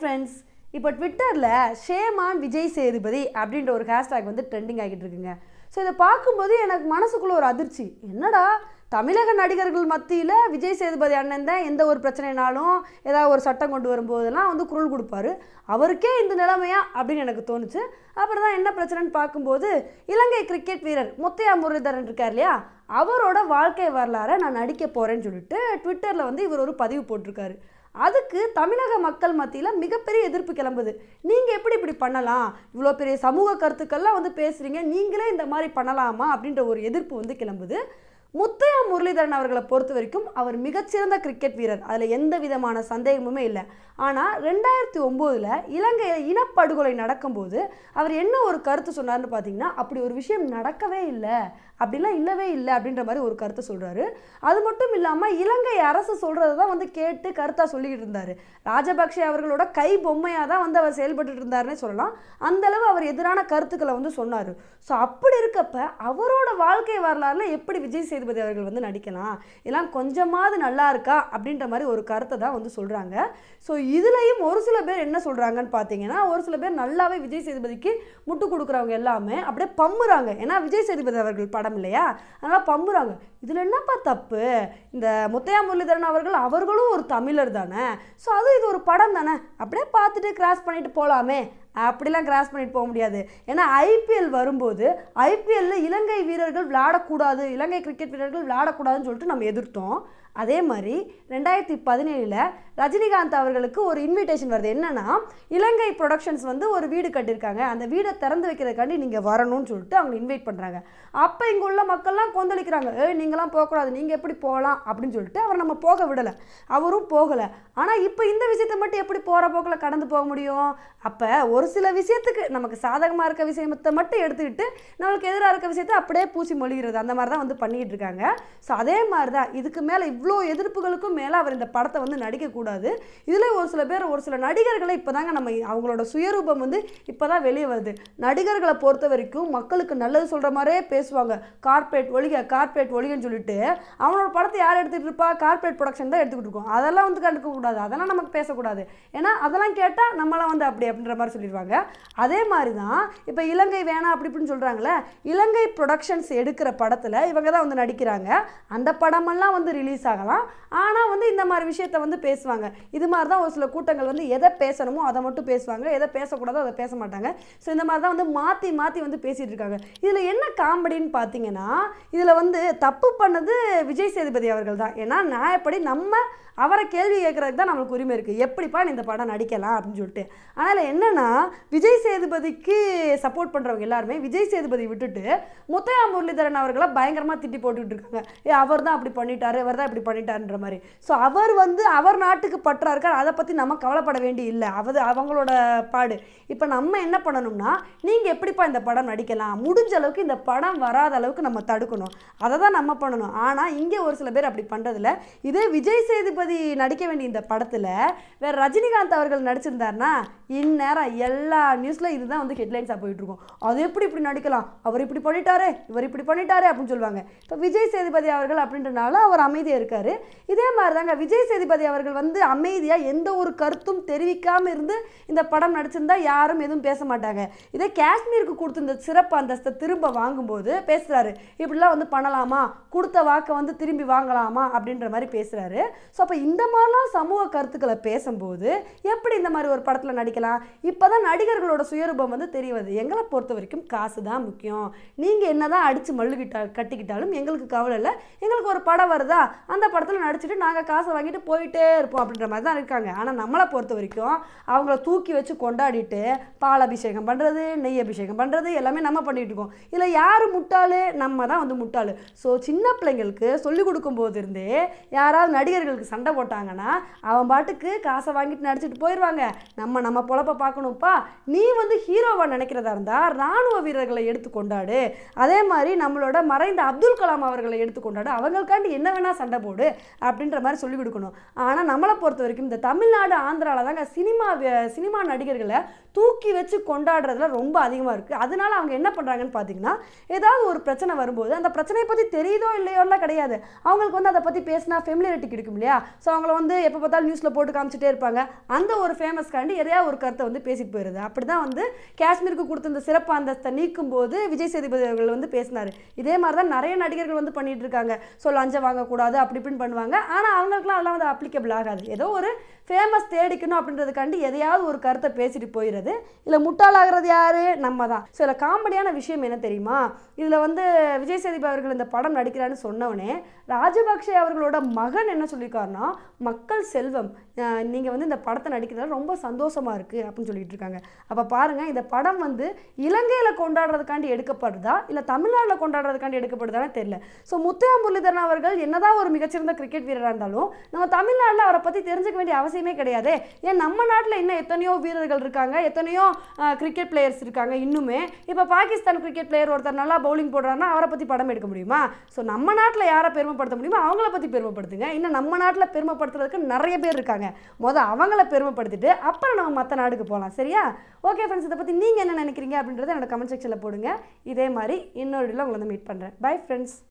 friends இப்போ ட்விட்டரில் shame on Vijay Sethupathi அப்படின்ற ஒரு ஹேஷ்டேக் வந்து ட்ரெண்டிங் ஆகிட்டு இருக்குங்க ஸோ இதை பார்க்கும்போது எனக்கு மனசுக்குள்ளே ஒரு அதிர்ச்சி என்னடா தமிழக நடிகர்கள் மத்தியில் விஜய் சேதுபதி அண்ணன் தான் எந்த ஒரு பிரச்சனைனாலும் ஏதாவது ஒரு சட்டம் கொண்டு வரும்போதெல்லாம் வந்து குரல் கொடுப்பார் அவருக்கே இந்த நிலைமையா அப்படின்னு எனக்கு தோணுச்சு அப்புறம் தான் என்ன பிரச்சனைன்னு பார்க்கும்போது இலங்கை கிரிக்கெட் வீரர் முத்தையா முரளிதரன் இருக்கார் இல்லையா அவரோட வாழ்க்கை வரலாறை நான் நடிக்க போகிறேன்னு சொல்லிட்டு ட்விட்டரில் வந்து இவர் ஒரு பதிவு போட்டிருக்காரு அதுக்கு தமிழக மக்கள் மத்தியில் மிகப்பெரிய எதிர்ப்பு கிளம்புது நீங்கள் எப்படி இப்படி பண்ணலாம் இவ்வளோ பெரிய சமூக கருத்துக்கள்லாம் வந்து பேசுகிறீங்க நீங்களே இந்த மாதிரி பண்ணலாமா அப்படின்ற ஒரு எதிர்ப்பு வந்து கிளம்புது முத்தையா முரளிதரன் அவர்களை பொறுத்த வரைக்கும் அவர் மிகச்சிறந்த கிரிக்கெட் வீரர் அதில் எந்த விதமான சந்தேகமுமே இல்லை ஆனால் ரெண்டாயிரத்தி ஒம்போதில் இலங்கையில் இனப்படுகொலை நடக்கும்போது அவர் என்ன ஒரு கருத்து சொன்னார்னு பார்த்தீங்கன்னா அப்படி ஒரு விஷயம் நடக்கவே இல்லை அப்படிலாம் இல்லவே இல்லை அப்படின்ற மாதிரி ஒரு கருத்தை சொல்கிறாரு அது மட்டும் இல்லாமல் இலங்கை அரசு சொல்கிறத தான் வந்து கேட்டு கருத்தாக சொல்லிக்கிட்டு இருந்தார் ராஜபக்சே அவர்களோட கை பொம்மையாக தான் வந்து அவர் செயல்பட்டு இருந்தாருன்னே சொல்லலாம் அந்தளவு அவர் எதிரான கருத்துக்களை வந்து சொன்னார் ஸோ அப்படி இருக்கப்ப அவரோட வாழ்க்கை வரலாறுல எப்படி விஜய் சேதுபதி அவர்கள் வந்து நடிக்கலாம் எல்லாம் கொஞ்சமாவது நல்லா இருக்கா அப்படின்ற மாதிரி ஒரு கருத்தை தான் வந்து சொல்கிறாங்க ஸோ இதுலேயும் ஒரு சில பேர் என்ன சொல்கிறாங்கன்னு பார்த்தீங்கன்னா ஒரு சில பேர் நல்லாவே விஜய் சேதுபதிக்கு முட்டு கொடுக்குறவங்க எல்லாமே அப்படியே பம்புறாங்க ஏன்னா விஜய் சேதுபதி அவர்கள் படம் இல்லையா அதனால் பம்புறாங்க இதில் என்னப்பா தப்பு இந்த முத்தையா முரளிதரன் அவர்கள் அவர்களும் ஒரு தமிழர் தானே ஸோ அதுவும் இது ஒரு படம் தானே அப்படியே பார்த்துட்டு கிராஸ் பண்ணிட்டு போகலாமே அப்படிலாம் கிராஸ் பண்ணிட்டு போக முடியாது ஏன்னா ஐபிஎல் வரும்போது ஐபிஎல்ல இலங்கை வீரர்கள் விளையாடக்கூடாது இலங்கை கிரிக்கெட் வீரர்கள் விளையாடக்கூடாதுன்னு சொல்லிட்டு நம்ம எதிர்த்தோம் அதே மாதிரி ரெண்டாயிரத்தி பதினேழில் ரஜினிகாந்த் அவர்களுக்கு ஒரு இன்விடேஷன் வருது என்னென்னா இலங்கை ப்ரொடக்ஷன்ஸ் வந்து ஒரு வீடு கட்டியிருக்காங்க அந்த வீடை திறந்து வைக்கிறதுக்காண்டி நீங்கள் வரணும்னு சொல்லிட்டு அவங்க இன்வைட் பண்ணுறாங்க அப்போ இங்கே உள்ள மக்கள்லாம் கொந்தளிக்கிறாங்க ஏ நீங்களாம் போகக்கூடாது நீங்கள் எப்படி போகலாம் அப்படின்னு சொல்லிட்டு அவர் நம்ம போக விடலை அவரும் போகலை ஆனால் இப்போ இந்த விஷயத்தை மட்டும் எப்படி போகிற போக்கில் கடந்து போக முடியும் அப்போ ஒரு சில விஷயத்துக்கு நமக்கு சாதகமாக இருக்க விஷயத்தை மட்டும் எடுத்துக்கிட்டு நம்மளுக்கு எதிராக இருக்க விஷயத்தை அப்படியே பூசி மொழிகிறது அந்த மாதிரி தான் வந்து பண்ணிகிட்டு இருக்காங்க ஸோ அதே மாதிரி தான் இதுக்கு மேலே இவ்வளோ இவ்வளோ எதிர்ப்புகளுக்கும் மேலே அவர் இந்த படத்தை வந்து நடிக்கக்கூடாது இதில் ஒரு சில பேர் ஒரு சில நடிகர்களை இப்போ தாங்க நம்ம அவங்களோட சுயரூபம் வந்து இப்போ தான் வெளியே வருது நடிகர்களை பொறுத்த வரைக்கும் மக்களுக்கு நல்லது சொல்கிற மாதிரியே பேசுவாங்க கார்பரேட் ஒழிக கார்பரேட் ஒழிகன்னு சொல்லிட்டு அவனோட படத்தை யார் எடுத்துகிட்டு இருப்பா கார்பரேட் ப்ரொடக்ஷன் தான் எடுத்துக்கிட்டு இருக்கோம் அதெல்லாம் வந்து கண்டுக்கக்கூடாது அதெல்லாம் நமக்கு பேசக்கூடாது ஏன்னா அதெல்லாம் கேட்டால் நம்மளாம் வந்து அப்படி அப்படின்ற மாதிரி சொல்லிடுவாங்க அதே மாதிரி தான் இப்போ இலங்கை வேணாம் அப்படி இப்படின்னு சொல்கிறாங்களே இலங்கை ப்ரொடக்ஷன்ஸ் எடுக்கிற படத்தில் இவங்க தான் வந்து நடிக்கிறாங்க அந்த படமெல்லாம் வந்து ரிலீஸ் ஆகலாம் ஆனால் வந்து இந்த மாதிரி விஷயத்த வந்து பேசுவாங்க இது மாதிரி தான் ஒரு சில கூட்டங்கள் வந்து எதை பேசணுமோ அதை மட்டும் பேசுவாங்க எதை பேசக்கூடாதோ அதை பேச மாட்டாங்க ஸோ இந்த மாதிரி தான் வந்து மாற்றி மாற்றி வந்து பேசிகிட்டு இருக்காங்க இதில் என்ன காமெடின்னு பார்த்தீங்கன்னா இதில் வந்து தப்பு பண்ணது விஜய் சேதுபதி அவர்கள் தான் ஏன்னா நான் எப்படி நம்ம அவரை கேள்வி கேட்குறதுக்கு தான் நம்மளுக்கு உரிமை இருக்குது எப்படிப்பா இந்த படம் நடிக்கலாம் அப்படின்னு சொல்லிட்டு அதனால் என்னென்னா விஜய் சேதுபதிக்கு சப்போர்ட் பண்ணுறவங்க எல்லாருமே விஜய் சேதுபதி விட்டுட்டு முத்தையா முரளிதரன் அவர்களை பயங்கரமாக திட்டி போட்டுக்கிட்டு இருக்காங்க ஏ அவர் தான் அப்படி பண்ணிட்டாரு இவர் தான் இப்படி இப்படி பண்ணிட்டாருன்ற மாதிரி ஸோ அவர் வந்து அவர் நாட்டுக்கு பற்றாருக்கார் அதை பற்றி நம்ம கவலைப்பட வேண்டி இல்லை அவ அவங்களோட பாடு இப்போ நம்ம என்ன பண்ணணும்னா நீங்கள் எப்படிப்பா இந்த படம் நடிக்கலாம் முடிஞ்ச அளவுக்கு இந்த படம் வராத அளவுக்கு நம்ம தடுக்கணும் அதை தான் நம்ம பண்ணணும் ஆனால் இங்கே ஒரு சில பேர் அப்படி பண்ணுறதில்ல இதே விஜய் சேதுபதி நடிக்க வேண்டிய இந்த படத்தில் வேறு ரஜினிகாந்த் அவர்கள் நடிச்சிருந்தாருன்னா இந்நேரம் எல்லா நியூஸில் இதுதான் வந்து ஹெட்லைன்ஸாக போயிட்டுருக்கும் அது எப்படி இப்படி நடிக்கலாம் அவர் இப்படி பண்ணிட்டாரு இவர் இப்படி பண்ணிட்டாரு அப்படின்னு சொல்லுவாங்க இப்போ விஜய் சேதுபதி அவர்கள் அப்படின்றனால அவர் அமைதியாக இருக்கு சொல்லியிருக்காரு இதே மாதிரி தாங்க விஜய் சேதுபதி அவர்கள் வந்து அமைதியாக எந்த ஒரு கருத்தும் தெரிவிக்காமல் இருந்து இந்த படம் நடிச்சிருந்தா யாரும் எதுவும் பேச மாட்டாங்க இதே காஷ்மீருக்கு கொடுத்துருந்த சிறப்பு அந்தஸ்தை திரும்ப வாங்கும்போது பேசுகிறாரு இப்படிலாம் வந்து பண்ணலாமா கொடுத்த வாக்கை வந்து திரும்பி வாங்கலாமா அப்படின்ற மாதிரி பேசுகிறாரு ஸோ அப்போ இந்த மாதிரிலாம் சமூக கருத்துக்களை பேசும்போது எப்படி இந்த மாதிரி ஒரு படத்தில் நடிக்கலாம் இப்போ தான் நடிகர்களோட சுயரூபம் வந்து தெரிய எங்களை பொறுத்த வரைக்கும் காசு தான் முக்கியம் நீங்கள் என்ன தான் அடித்து மல்லுகிட்டா கட்டிக்கிட்டாலும் எங்களுக்கு கவலை இல்லை எங்களுக்கு ஒரு படம் வருதா அந்த அந்த படத்தில் நடிச்சுட்டு நாங்கள் காசை வாங்கிட்டு போயிட்டே இருப்போம் அப்படின்ற மாதிரி தான் இருக்காங்க ஆனால் நம்மளை பொறுத்த வரைக்கும் அவங்கள தூக்கி வச்சு கொண்டாடிட்டு பால் அபிஷேகம் பண்ணுறது நெய் அபிஷேகம் பண்ணுறது எல்லாமே நம்ம பண்ணிகிட்டு இருக்கோம் இதில் யார் முட்டாள் நம்ம தான் வந்து முட்டாள் ஸோ சின்ன பிள்ளைங்களுக்கு சொல்லிக் கொடுக்கும்போது இருந்தே யாராவது நடிகர்களுக்கு சண்டை போட்டாங்கன்னா அவன் பாட்டுக்கு காசை வாங்கிட்டு நடிச்சிட்டு போயிடுவாங்க நம்ம நம்ம பொழப்ப பார்க்கணும்ப்பா நீ வந்து ஹீரோவாக நினைக்கிறதா இருந்தால் இராணுவ வீரர்களை எடுத்து கொண்டாடு அதே மாதிரி நம்மளோட மறைந்த அப்துல் கலாம் அவர்களை எடுத்து கொண்டாடு அவங்களுக்காண்டி என்ன வேணால் சண்டை போடு போடு அப்படின்ற மாதிரி சொல்லிக் கொடுக்கணும் ஆனால் நம்மளை பொறுத்த வரைக்கும் இந்த தமிழ்நாடு ஆந்திராவில் தாங்க சினிமா சினிமா நடிகர்களை தூக்கி வச்சு கொண்டாடுறதுல ரொம்ப அதிகமாக இருக்குது அதனால அவங்க என்ன பண்ணுறாங்கன்னு பார்த்தீங்கன்னா ஏதாவது ஒரு பிரச்சனை வரும்போது அந்த பிரச்சனையை பற்றி தெரியுதோ இல்லையோலாம் கிடையாது அவங்களுக்கு வந்து அதை பற்றி பேசினா ஃபெமிலியாரிட்டி கிடைக்கும் இல்லையா ஸோ அவங்கள வந்து எப்போ பார்த்தாலும் நியூஸில் போட்டு காமிச்சிட்டே இருப்பாங்க அந்த ஒரு ஃபேமஸ் காண்டி எதையா ஒரு கருத்தை வந்து பேசிட்டு போயிடுது அப்படி தான் வந்து காஷ்மீருக்கு கொடுத்த இந்த சிறப்பு அந்தஸ்தை நீக்கும் போது விஜய் சேதுபதி அவர்கள் வந்து பேசினார் இதே மாதிரி தான் நிறைய நடிகர்கள் வந்து பண்ணிட்டு இருக்காங்க ஸோ லஞ்சம் வாங்கக்கூடாது அப்படி இப்படின்னு பண்ணுவாங்க ஆனால் அவங்களுக்குலாம் அதெல்லாம் வந்து அப்ளிகபிள் ஆகாது ஏதோ ஒரு ஃபேமஸ் தேடிக்கணும் அப்படின்றதுக்காண்டி எதையாவது ஒரு கருத்தை பேசிட்டு போயிடுறது ஆகிறது இதில் முட்டாளாகிறது யார் நம்ம தான் ஸோ இதில் காமெடியான விஷயம் என்ன தெரியுமா இதில் வந்து விஜய் சேதுபதி அவர்கள் இந்த படம் நடிக்கிறான்னு சொன்னவனே ராஜபக்சே அவர்களோட மகன் என்ன சொல்லியிருக்காருன்னா மக்கள் செல்வம் நீங்கள் வந்து இந்த படத்தை நடிக்கிறதால ரொம்ப சந்தோஷமாக இருக்குது அப்படின்னு சொல்லிட்டு இருக்காங்க அப்போ பாருங்கள் இந்த படம் வந்து இலங்கையில் கொண்டாடுறதுக்காண்டி எடுக்கப்படுதா இல்லை தமிழ்நாட்டில் கொண்டாடுறதுக்காண்டி எடுக்கப்படுதானே தெரியல ஸோ முத்தையா முரளிதரன் அவர்கள் என்னதான் ஒரு மிகச்சிறந்த கிரிக்கெட் வீரராக இருந்தாலும் நம்ம தமிழ்நாட்டில் அவரை பற்றி தெரிஞ்சுக்க வேண்டிய அவசியமே கிடையாது ஏன் நம்ம நாட்டில் இன்னும் எத்தனையோ வீரர்கள் இருக்காங்க எத்தனையோ கிரிக்கெட் பிளேயர்ஸ் இருக்காங்க இன்னுமே இப்போ பாகிஸ்தான் கிரிக்கெட் பிளேயர் ஒருத்தர் நல்லா பவுலிங் போடுறாருன்னா அவரை பற்றி படம் எடுக்க முடியுமா ஸோ நம்ம நாட்டில் யாரை பெருமைப்படுத்த முடியுமோ அவங்கள பற்றி பெருமைப்படுத்துங்க இன்னும் நம்ம நாட்டில் பெருமைப்படுத்துறதுக்கு நிறைய பேர் இருக்காங்க மொதல் அவங்கள பெருமைப்படுத்திட்டு அப்புறம் நம்ம மற்ற நாடுக்கு போகலாம் சரியா ஓகே ஃப்ரெண்ட்ஸ் இதை பற்றி நீங்கள் என்ன நினைக்கிறீங்க அப்படின்றத என்னோட கமெண்ட் செக்ஷனில் போடுங்க இதே மாதிரி இன்னொரு இதில் உங்களை வந்து மீட் பண்ணுறேன் பை ஃப்ரெண்ட்ஸ்